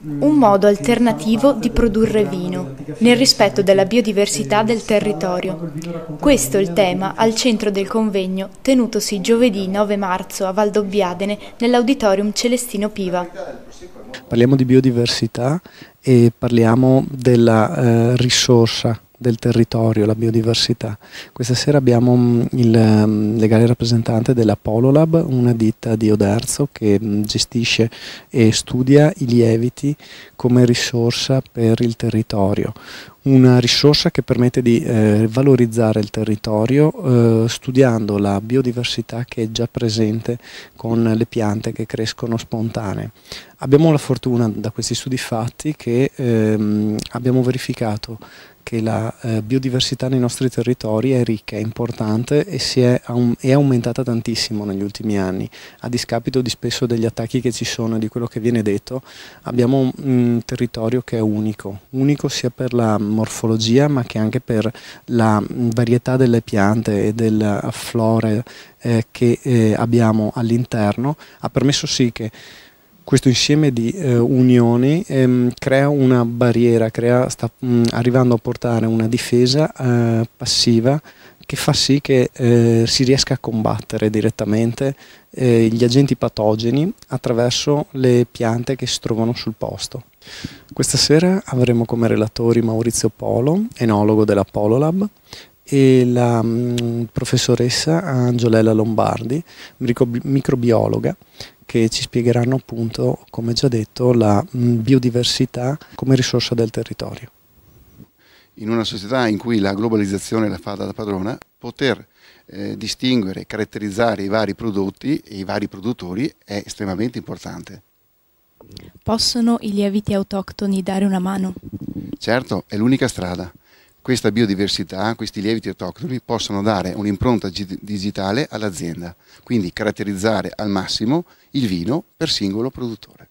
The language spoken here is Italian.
un modo alternativo di produrre vino, nel rispetto della biodiversità del territorio. Questo è il tema al centro del convegno tenutosi giovedì 9 marzo a Valdobbiadene nell'auditorium Celestino Piva. Parliamo di biodiversità e parliamo della eh, risorsa del territorio, la biodiversità. Questa sera abbiamo mm, il mm, legale rappresentante della Pololab, una ditta di Oderzo che mm, gestisce e studia i lieviti come risorsa per il territorio. Una risorsa che permette di eh, valorizzare il territorio eh, studiando la biodiversità che è già presente con le piante che crescono spontanee. Abbiamo la fortuna da questi studi fatti che ehm, abbiamo verificato che la eh, biodiversità nei nostri territori è ricca, è importante e è, è, aumentata tantissimo negli ultimi anni, a discapito di spesso degli attacchi che ci sono e di quello che viene detto, abbiamo un, un territorio che è unico, unico sia per la morfologia ma che anche per la mm, varietà delle piante e della eh, flora eh, che eh, abbiamo all'interno, ha permesso sì che questo insieme di eh, unioni ehm, crea una barriera, crea, sta mh, mm, arrivando a portare una difesa eh, passiva che fa sì che eh, si riesca a combattere direttamente eh, gli agenti patogeni attraverso le piante che si trovano sul posto. Questa sera avremo come relatori Maurizio Polo, enologo della Pololab, e la mh, mm, professoressa Angelella Lombardi, microbi microbiologa, che ci spiegheranno appunto, come già detto, la mm, biodiversità come risorsa del territorio. In una società in cui la globalizzazione la fa da padrona, poter eh, distinguere, caratterizzare i vari prodotti e i vari produttori è estremamente importante. Possono i lieviti autoctoni dare una mano? Certo, è l'unica strada questa biodiversità, questi lieviti autoctoni possono dare un'impronta digitale all'azienda, quindi caratterizzare al massimo il vino per singolo produttore.